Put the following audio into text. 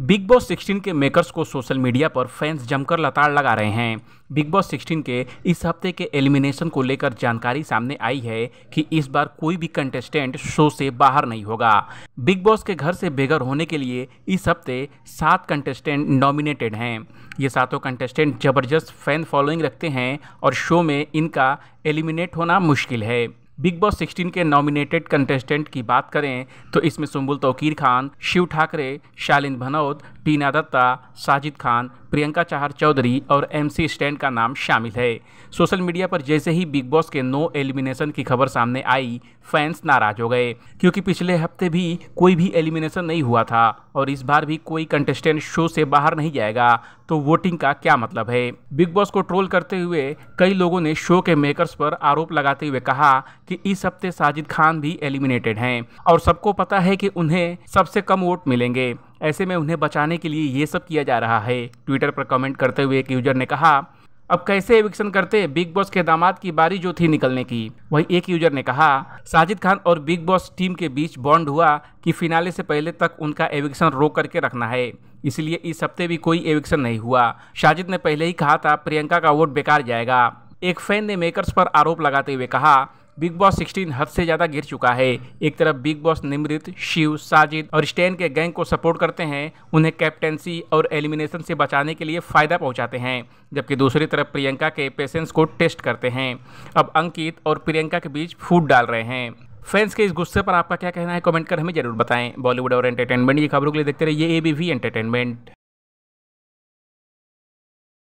big boss 16 के makers को social media पर फैंस जमकर लताड़ लगा रहे हैं बिग बॉस 16 के इस हफ्ते के एलिमिनेशन को लेकर जानकारी सामने आई है कि इस बार कोई भी कंटेस्टेंट शो से बाहर नहीं होगा बिग बॉस के घर से बेघर होने के लिए इस हफ्ते सात कंटेस्टेंट नॉमिनेटेड हैं ये सातों कंटेस्टेंट जबरदस्त फैन फॉलोइंग रखते हैं और शो में इनका एलिमिनेट होना मुश्किल है बिग बॉस 16 के नॉमिनेटेड कंटेस्टेंट की बात करें तो इसमें सुम्बुल तोकीर खान शिव ठाकरे शालिन भनौत टीना दत्ता साजिद खान प्रियंका चाहर चौधरी और एमसी स्टैंड का नाम शामिल है सोशल मीडिया पर जैसे ही बिग बॉस के नो एलिमिनेशन की खबर सामने आई फैंस नाराज हो गए क्योंकि पिछले हफ्ते भी कोई भी एलिमिनेशन नहीं हुआ था और इस बार भी कोई कंटेस्टेंट शो से बाहर नहीं जाएगा तो वोटिंग का क्या मतलब है बिग बॉस को ट्रोल करते हुए कई लोगों ने शो के मेकर्स पर आरोप लगाते हुए कहा कि इस हफ्ते साजिद खान भी एलिमिनेटेड हैं और सबको पता है कि उन्हें सबसे कम वोट मिलेंगे ऐसे में उन्हें बचाने के लिए ये सब किया जा रहा है ट्विटर पर कमेंट करते हुए एक यूजर ने कहा अब कैसे एविक्शन करते बिग बॉस के दामाद की बारी जो थी निकलने की वही एक यूजर ने कहा साजिद खान और बिग बॉस टीम के बीच बॉन्ड हुआ कि फिनाले से पहले तक उनका एविक्शन रोक करके रखना है इसलिए इस हफ्ते भी कोई एविक्शन नहीं हुआ साजिद ने पहले ही कहा था प्रियंका का वोट बेकार जाएगा एक फैन ने मेकर्स पर आरोप लगाते हुए कहा बिग बॉस 16 हद से ज़्यादा गिर चुका है एक तरफ बिग बॉस निमृत शिव साजिद और स्टेन के गैंग को सपोर्ट करते हैं उन्हें कैप्टेंसी और एलिमिनेशन से बचाने के लिए फ़ायदा पहुंचाते हैं जबकि दूसरी तरफ प्रियंका के पेशेंस को टेस्ट करते हैं अब अंकित और प्रियंका के बीच फूट डाल रहे हैं फैंस के इस गुस्से पर आपका क्या कहना है कमेंट कर हमें जरूर बताएं बॉलीवुड और एंटरटेनमेंट की खबरों के लिए देखते रहिए एबीवी एंटरटेनमेंट